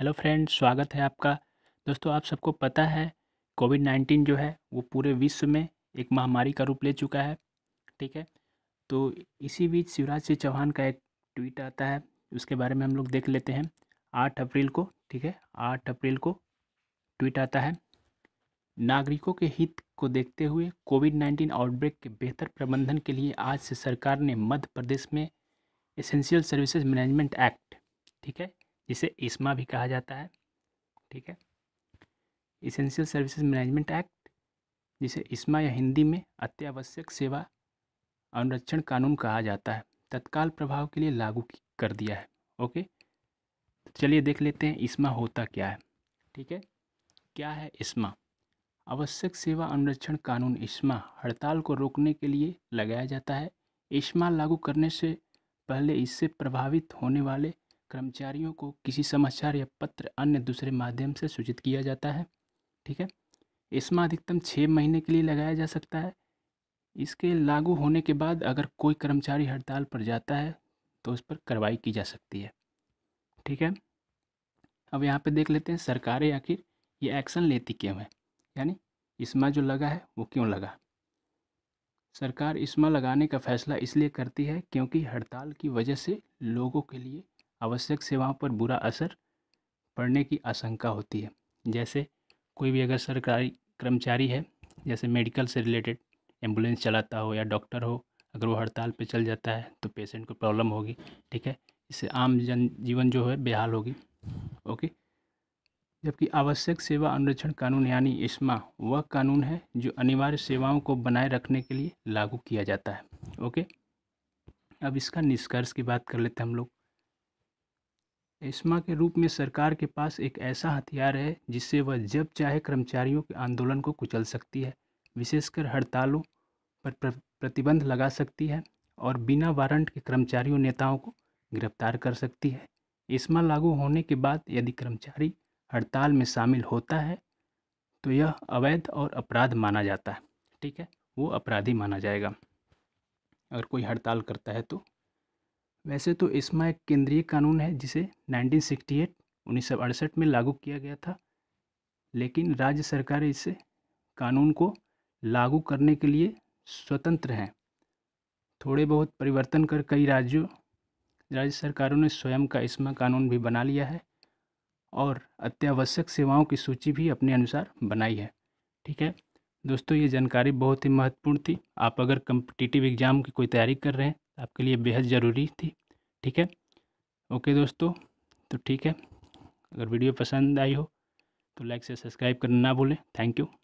hello friend स्वागत है आपका दोस्तों आप सबको पता है कोविड नाइन्टीन जो है वो पूरे विश्व में एक महामारी का रूप ले चुका है ठीक है तो इसी बीच शिवराज सिंह चौहान का एक ट्वीट आता है उसके बारे में हम लोग देख लेते हैं आठ अप्रैल को ठीक है आठ अप्रैल को ट्वीट आता है नागरिकों के हित को देखते हुए कोविड नाइन्टीन आउटब्रेक के बेहतर प्रबंधन के लिए आज से सरकार ने मध्य प्रदेश में एसेंशियल सर्विसेज मैनेजमेंट एक्ट ठीक है जिसे इसमा भी कहा जाता है ठीक है इसेंशियल सर्विसेज मैनेजमेंट एक्ट जिसे इसमा या हिंदी में अत्यावश्यक सेवा अनुरक्षण कानून कहा जाता है तत्काल प्रभाव के लिए लागू कर दिया है ओके तो चलिए देख लेते हैं इसमा होता क्या है ठीक है क्या है इसमा आवश्यक सेवा अनुरक्षण कानून इसमा हड़ताल को रोकने के लिए लगाया जाता है इसमा लागू करने से पहले इससे प्रभावित होने वाले कर्मचारियों को किसी समाचार या पत्र अन्य दूसरे माध्यम से सूचित किया जाता है ठीक है इसमें अधिकतम छः महीने के लिए लगाया जा सकता है इसके लागू होने के बाद अगर कोई कर्मचारी हड़ताल पर जाता है तो उस पर कार्रवाई की जा सकती है ठीक है अब यहाँ पे देख लेते हैं सरकारें आखिर ये एक्शन लेती क्यों है यानी इसमा जो लगा है वो क्यों लगा सरकार इसमा लगाने का फैसला इसलिए करती है क्योंकि हड़ताल की वजह से लोगों के लिए आवश्यक सेवाओं पर बुरा असर पड़ने की आशंका होती है जैसे कोई भी अगर सरकारी कर्मचारी है जैसे मेडिकल से रिलेटेड एम्बुलेंस चलाता हो या डॉक्टर हो अगर वो हड़ताल पे चल जाता है तो पेशेंट को प्रॉब्लम होगी ठीक है इससे आम जन जीवन जो है बेहाल होगी ओके जबकि आवश्यक सेवा अनुरक्षण कानून यानी इसमा वह कानून है जो अनिवार्य सेवाओं को बनाए रखने के लिए लागू किया जाता है ओके अब इसका निष्कर्ष की बात कर लेते हैं हम लोग एस्मा के रूप में सरकार के पास एक ऐसा हथियार है जिससे वह जब चाहे कर्मचारियों के आंदोलन को कुचल सकती है विशेषकर हड़तालों पर प्रतिबंध लगा सकती है और बिना वारंट के कर्मचारियों नेताओं को गिरफ्तार कर सकती है एस्मा लागू होने के बाद यदि कर्मचारी हड़ताल में शामिल होता है तो यह अवैध और अपराध माना जाता है ठीक है वो अपराधी माना जाएगा अगर कोई हड़ताल करता है तो वैसे तो इसमा एक केंद्रीय कानून है जिसे 1968 1968 में लागू किया गया था लेकिन राज्य सरकार इसे कानून को लागू करने के लिए स्वतंत्र हैं थोड़े बहुत परिवर्तन कर कई राज्यों राज्य सरकारों ने स्वयं का इसमा कानून भी बना लिया है और अत्यावश्यक सेवाओं की सूची भी अपने अनुसार बनाई है ठीक है दोस्तों ये जानकारी बहुत ही महत्वपूर्ण थी आप अगर कम्पिटिटिव एग्ज़ाम की कोई तैयारी कर रहे हैं आपके लिए बेहद ज़रूरी थी ठीक है ओके दोस्तों तो ठीक है अगर वीडियो पसंद आई हो तो लाइक से सब्सक्राइब करना ना भूलें थैंक यू